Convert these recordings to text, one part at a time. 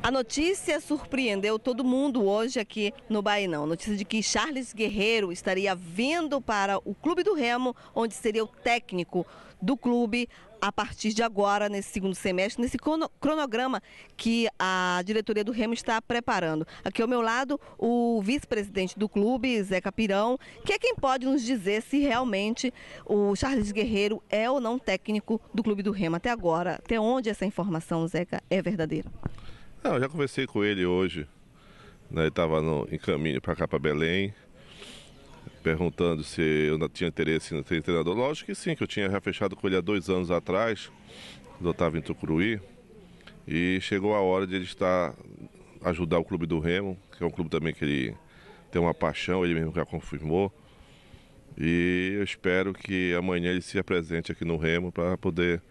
A notícia surpreendeu todo mundo hoje aqui no Bainão. Notícia de que Charles Guerreiro estaria vindo para o Clube do Remo, onde seria o técnico do clube a partir de agora, nesse segundo semestre, nesse cronograma que a diretoria do Remo está preparando. Aqui ao meu lado, o vice-presidente do clube, Zeca Pirão, que é quem pode nos dizer se realmente o Charles Guerreiro é ou não técnico do clube do Remo até agora. Até onde essa informação, Zeca, é verdadeira? Não, ah, eu já conversei com ele hoje. Né? Ele estava em caminho para cá, para Belém, perguntando se eu não tinha interesse em ser treinador. Lógico que sim, que eu tinha já fechado com ele há dois anos atrás, quando eu estava em Tucuruí. E chegou a hora de ele estar ajudar o clube do Remo, que é um clube também que ele tem uma paixão, ele mesmo já confirmou. E eu espero que amanhã ele se apresente aqui no Remo para poder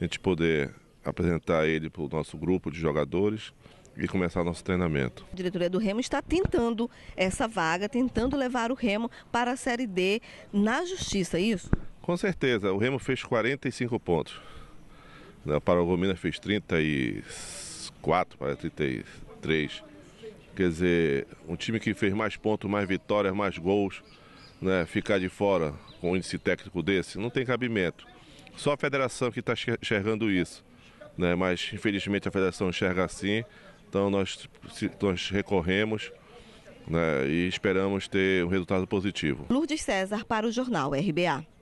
a gente poder apresentar ele para o nosso grupo de jogadores e começar nosso treinamento. A diretoria do Remo está tentando essa vaga, tentando levar o Remo para a Série D na Justiça, é isso? Com certeza. O Remo fez 45 pontos. A né, Paragomina fez 34 para 33. Quer dizer, um time que fez mais pontos, mais vitórias, mais gols, né, ficar de fora com um índice técnico desse, não tem cabimento. Só a federação que está enxergando isso né? mas infelizmente a federação enxerga assim, então nós, nós recorremos né? e esperamos ter um resultado positivo. Lourdes César para o Jornal RBA.